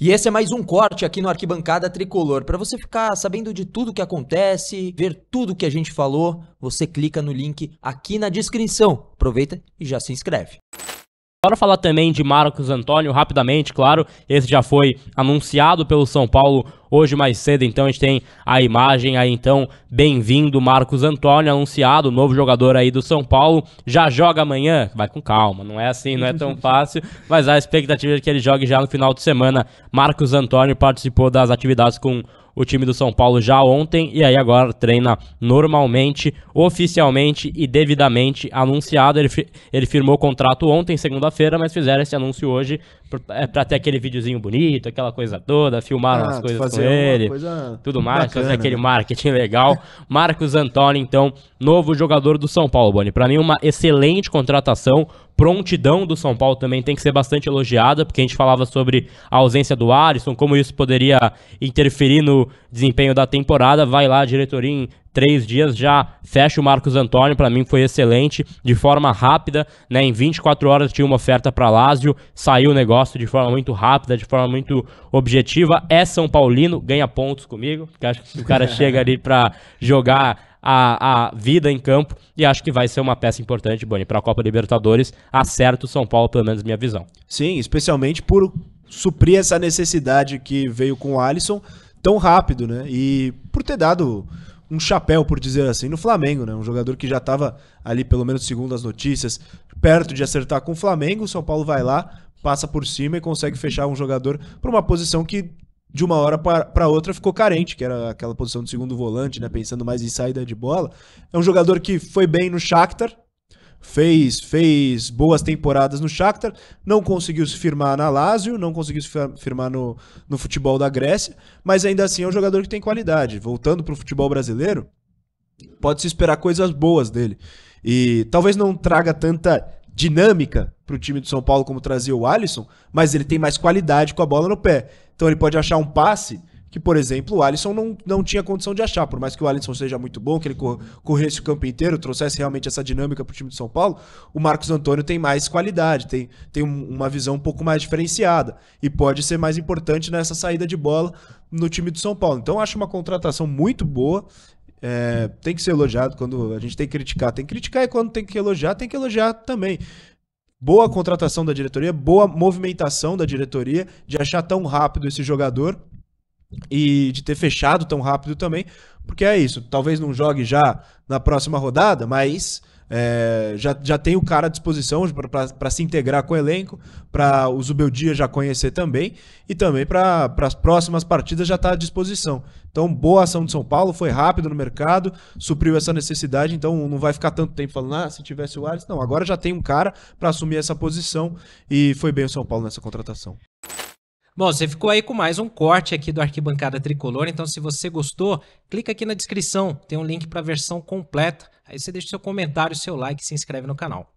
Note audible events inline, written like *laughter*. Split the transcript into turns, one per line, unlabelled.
E esse é mais um corte aqui no Arquibancada Tricolor. Para você ficar sabendo de tudo que acontece, ver tudo que a gente falou, você clica no link aqui na descrição. Aproveita e já se inscreve. Bora falar também de Marcos Antônio rapidamente, claro. Esse já foi anunciado pelo São Paulo Hoje, mais cedo, então, a gente tem a imagem aí, então, bem-vindo, Marcos Antônio, anunciado, novo jogador aí do São Paulo. Já joga amanhã? Vai com calma, não é assim, não é tão *laughs* fácil, mas a expectativa é que ele jogue já no final de semana. Marcos Antônio participou das atividades com o time do São Paulo já ontem e aí agora treina normalmente, oficialmente e devidamente anunciado. Ele, ele firmou o contrato ontem, segunda-feira, mas fizeram esse anúncio hoje é, pra ter aquele videozinho bonito, aquela coisa toda, filmaram ah, as coisas com ele, tudo mais, bacana. fazer aquele marketing legal. Marcos Antônio, então, novo jogador do São Paulo, Boni. Pra mim, uma excelente contratação. Prontidão do São Paulo também tem que ser bastante elogiada, porque a gente falava sobre a ausência do Alisson, como isso poderia interferir no desempenho da temporada. Vai lá, a diretoria, três dias, já fecha o Marcos Antônio, para mim foi excelente, de forma rápida, né? Em 24 horas tinha uma oferta para Lázio saiu o negócio de forma muito rápida, de forma muito objetiva. É São Paulino, ganha pontos comigo, que acho que o cara *laughs* chega ali para jogar a, a, vida em campo e acho que vai ser uma peça importante, Boni, para a Copa Libertadores. Acerta o São Paulo, pelo menos minha visão.
Sim, especialmente por suprir essa necessidade que veio com o Alisson tão rápido, né? E por ter dado um chapéu, por dizer assim, no Flamengo, né? Um jogador que já estava ali, pelo menos segundo as notícias, perto de acertar com o Flamengo. O São Paulo vai lá, passa por cima e consegue fechar um jogador para uma posição que de uma hora para outra ficou carente, que era aquela posição de segundo volante, né, pensando mais em saída de bola. É um jogador que foi bem no Shakhtar, fez, fez boas temporadas no Shakhtar, não conseguiu se firmar na Lazio, não conseguiu se firmar no, no futebol da Grécia, mas ainda assim é um jogador que tem qualidade. Voltando para o futebol brasileiro, pode-se esperar coisas boas dele. E talvez não traga tanta dinâmica para o time do São Paulo como trazia o Alisson, mas ele tem mais qualidade com a bola no pé. Então ele pode achar um passe que, por exemplo, o Alisson não, não tinha condição de achar. Por mais que o Alisson seja muito bom, que ele cor, corresse o campo inteiro, trouxesse realmente essa dinâmica para o time de São Paulo, o Marcos Antônio tem mais qualidade, tem, tem um, uma visão um pouco mais diferenciada e pode ser mais importante nessa saída de bola no time de São Paulo. Então, acho uma contratação muito boa. É, tem que ser elogiado quando a gente tem que criticar, tem que criticar, e quando tem que elogiar, tem que elogiar também boa contratação da diretoria, boa movimentação da diretoria de achar tão rápido esse jogador e de ter fechado tão rápido também, porque é isso. Talvez não jogue já na próxima rodada, mas é, já, já tem o cara à disposição para se integrar com o elenco, para o Zubeldia já conhecer também, e também para as próximas partidas já está à disposição. Então, boa ação de São Paulo, foi rápido no mercado, supriu essa necessidade, então não vai ficar tanto tempo falando, ah, se tivesse o Ares. Não, agora já tem um cara para assumir essa posição e foi bem o São Paulo nessa contratação.
Bom, você ficou aí com mais um corte aqui do Arquibancada Tricolor, então se você gostou, clica aqui na descrição, tem um link para a versão completa. Aí você deixa seu comentário, seu like e se inscreve no canal.